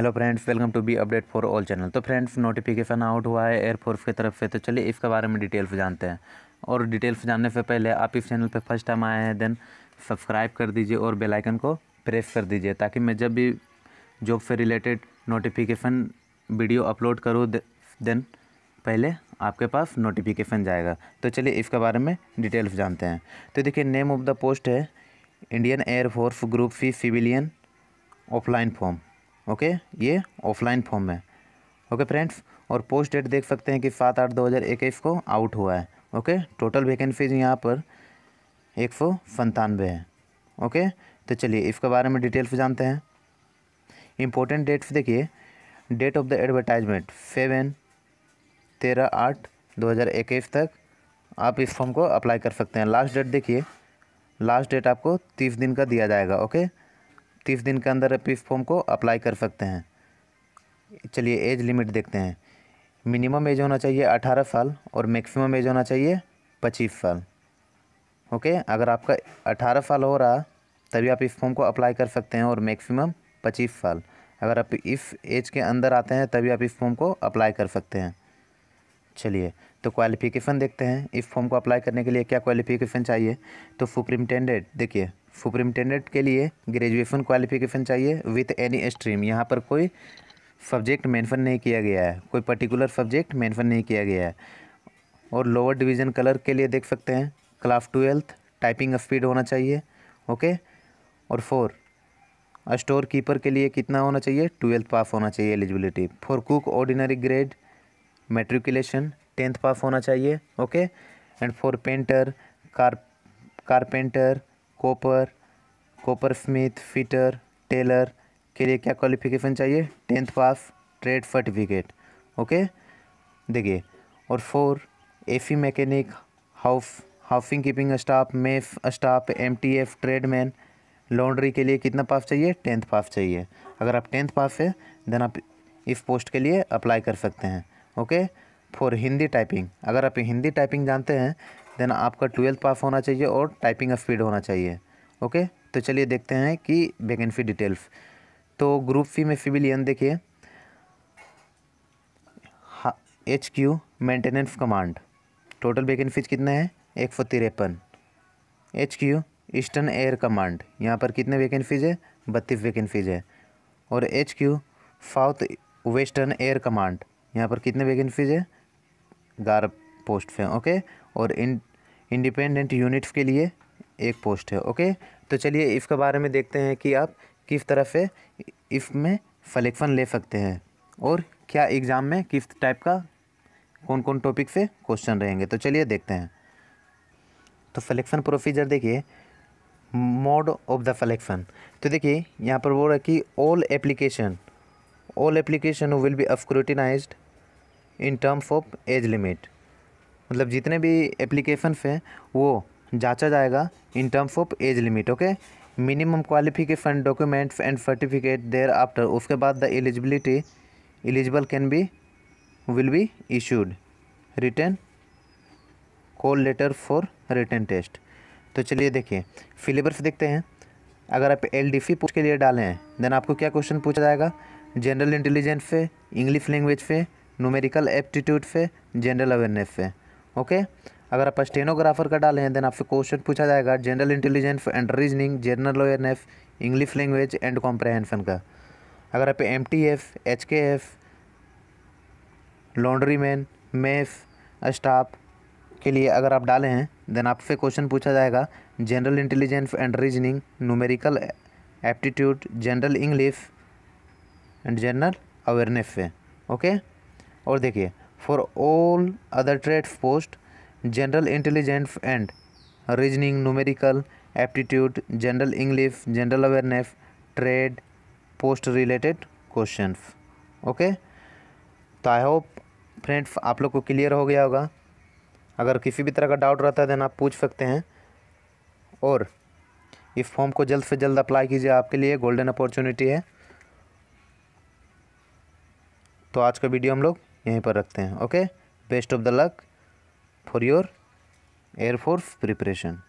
hello friends welcome to B update for all channel तो friends notification out हुआ है air force की तरफ से तो चलिए इसके बारे में डिटेल्स जानते हैं और डिटेल्स जानने से पहले आप इस चैनल पर फर्स्ट टाइम आए हैं देन सब्सक्राइब कर दीजिए और बेल आइकन को प्रेस कर दीजिए ताकि मैं जब भी जॉब से रिलेटेड नोटिफिकेशन वीडियो अपलोड करूँ देन पहले आपके पास नोटिफिकेशन जाएगा तो चलिए इसके बारे में डिटेल्स जानते हैं तो देखिए नेम ऑफ द पोस्ट है Indian air force group C civilian offline form okay ये ऑफलाइन फॉर्म है ओके फ्रेंड्स और पोस्ट डेट देख सकते हैं कि सात आठ दो हज़ार इक्कीस को आउट हुआ है ओके टोटल वैकेंसीज यहाँ पर एक सौ संतानवे है ओके तो चलिए इसके बारे में डिटेल से जानते हैं इम्पोर्टेंट डेट्स देखिए date of the advertisement seven तेरह आठ दो हज़ार इक्कीस तक आप इस फॉर्म को अप्लाई कर सकते हैं लास्ट डेट देखिए लास्ट डेट आपको तीस दिन का दिया जाएगा ओके तीस दिन के अंदर पी फॉर्म को अप्लाई कर सकते हैं चलिए एज लिमिट देखते हैं मिनिमम एज होना चाहिए अठारह साल और मैक्सिमम एज होना चाहिए पच्चीस साल ओके अगर आपका अठारह साल हो रहा तभी आप इस फॉर्म को अप्लाई कर सकते हैं और मैक्सिमम पच्चीस साल अगर आप इस एज के अंदर आते हैं तभी आप इस फॉर्म को अप्लाई कर सकते हैं चलिए तो क्वालिफिकेशन देखते हैं इस फॉर्म को अप्लाई करने के लिए क्या क्वालिफिकेशन चाहिए तो सुप्रिमटेंडेंट देखिए सुप्रिंटेंडेंट के लिए ग्रेजुएशन क्वालिफिकेशन चाहिए विथ एनी स्ट्रीम यहाँ पर कोई सब्जेक्ट मेंशन नहीं किया गया है कोई पर्टिकुलर सब्जेक्ट मेंशन नहीं किया गया है और लोअर डिवीज़न कलर के लिए देख सकते हैं क्लास ट्वेल्थ टाइपिंग स्पीड होना चाहिए ओके और फोर स्टोर कीपर के लिए कितना होना चाहिए ट्वेल्थ पास होना चाहिए eligibility for cook ordinary grade matriculation tenth pass होना चाहिए okay and for painter car carpenter copper coppersmith fitter tailor के लिए क्या क्वालिफिकेशन चाहिए tenth pass trade certificate okay देखिए और for AC mechanic house housing keeping staff मेफ staff MTF tradesman laundry के लिए कितना पास चाहिए टेंथ पास चाहिए अगर आप टेंथ पास है देन आप इस पोस्ट के लिए अप्लाई कर सकते हैं ओके फॉर हिंदी टाइपिंग अगर आप हिंदी टाइपिंग जानते हैं देन आपका ट्वेल्थ पास होना चाहिए और टाइपिंग स्पीड होना चाहिए ओके तो चलिए देखते हैं कि वैकेंसी डिटेल्स तो ग्रुप फी में यन देखिए H Q maintenance command total vacancies कितने हैं एक सौ तिरपन H Q eastern air command यहाँ पर कितने वैकेंसीज है बत्तीस वैकेंसीज है और H Q south western air command यहाँ पर कितने वैकेंसीज है ग्यारह पोस्ट है ओके और इन इंडिपेंडेंट यूनिट्स के लिए एक पोस्ट है ओके तो चलिए इसके बारे में देखते हैं कि आप किस तरह से इसमें फलेक्शन ले सकते हैं और क्या एग्ज़ाम में किस टाइप का कौन कौन टॉपिक से क्वेश्चन रहेंगे तो चलिए देखते हैं तो सलेक्शन प्रोसीजर देखिए मोड ऑफ द सलेक्शन तो देखिए यहाँ पर वो रहा है कि all application all application will be scrutinized in terms of age limit मतलब जितने भी एप्लीकेशन हैं वो जांचा जाएगा in terms of age limit okay minimum qualification documents and certificate thereafter उसके बाद the eligibility eligible can be will be issued written call letter for written test तो चलिए देखिए सिलेबस देखते हैं अगर आप एल डी पोस्ट के लिए डालें हैं देन आपको क्या क्वेश्चन पूछा जाएगा जनरल इंटेलिजेंस पे इंग्लिश लैंग्वेज पे नोमेरिकल एप्टीट्यूड पे जनरल अवेयरनेस पे ओके अगर आप स्टेनोग्राफर का डाले हैं देन आपसे क्वेश्चन पूछा जाएगा general intelligence and reasoning general awareness English language and comprehension का अगर आप M T F H K F laundry man मेफ स्टाफ के लिए अगर आप डाले हैं देन आपसे क्वेश्चन पूछा जाएगा general intelligence and reasoning numerical aptitude general English and general awareness से ओके और देखिए for all other trade post general intelligent and reasoning numerical aptitude general English general awareness trade post related question okay तो I hope friends आप लोग को clear हो गया होगा अगर किसी भी तरह का डाउट रहता है देन आप पूछ सकते हैं और इस फॉर्म को जल्द से जल्द अप्लाई कीजिए आपके लिए गोल्डन अपॉर्चुनिटी है तो आज का वीडियो हम लोग यहीं पर रखते हैं okay best of the luck for your air force preparation